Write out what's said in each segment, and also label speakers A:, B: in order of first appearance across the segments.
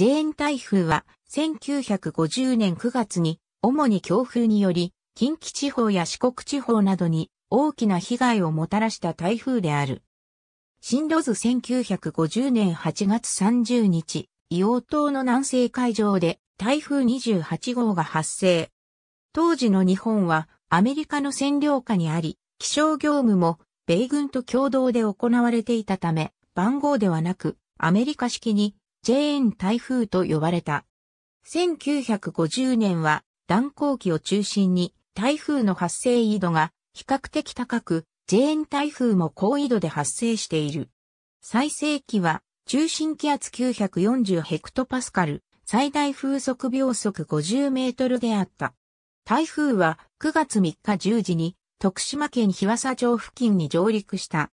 A: ジェーン台風は1950年9月に主に強風により近畿地方や四国地方などに大きな被害をもたらした台風である。進路図1950年8月30日、硫黄島の南西海上で台風28号が発生。当時の日本はアメリカの占領下にあり、気象業務も米軍と共同で行われていたため、番号ではなくアメリカ式にチェーン台風と呼ばれた。1950年は断行期を中心に台風の発生緯度が比較的高く、チェーン台風も高緯度で発生している。最盛期は中心気圧940ヘクトパスカル、最大風速秒速50メートルであった。台風は9月3日10時に徳島県日和佐町付近に上陸した。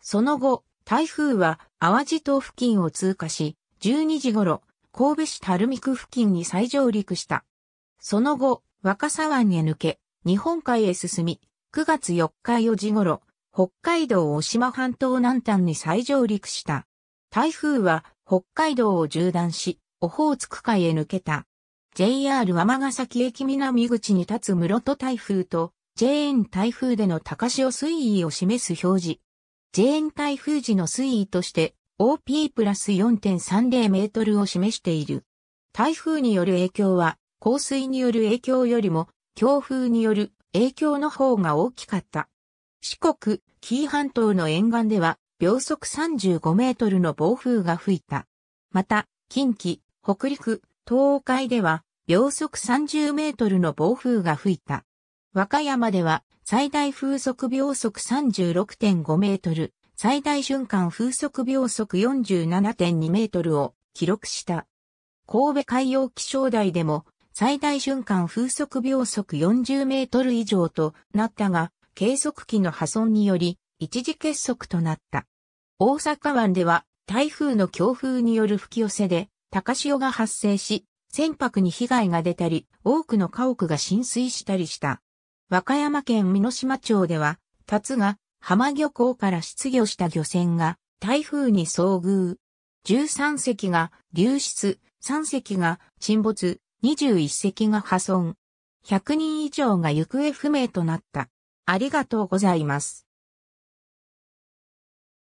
A: その後、台風は淡路島付近を通過し、12時頃、神戸市垂水区付近に再上陸した。その後、若狭湾へ抜け、日本海へ進み、9月4日4時頃、北海道大島半島南端に再上陸した。台風は北海道を縦断し、オホーツク海へ抜けた。JR 尼崎駅南口に立つ室戸台風と JN 台風での高潮水位を示す表示。JN 台風時の水位として OP プラス4.30メートルを示している。台風による影響は、降水による影響よりも、強風による影響の方が大きかった。四国、紀伊半島の沿岸では、秒速35メートルの暴風が吹いた。また、近畿、北陸、東海では、秒速30メートルの暴風が吹いた。和歌山では、最大風速秒速36.5メートル、最大瞬間風速秒速47.2メートルを記録した。神戸海洋気象台でも最大瞬間風速秒速40メートル以上となったが、計測器の破損により一時欠測となった。大阪湾では台風の強風による吹き寄せで高潮が発生し、船舶に被害が出たり、多くの家屋が浸水したりした。和歌山県美濃島町では、竜が浜漁港から出漁した漁船が台風に遭遇。13隻が流出、3隻が沈没、21隻が破損。100人以上が行方不明となった。ありがとうございます。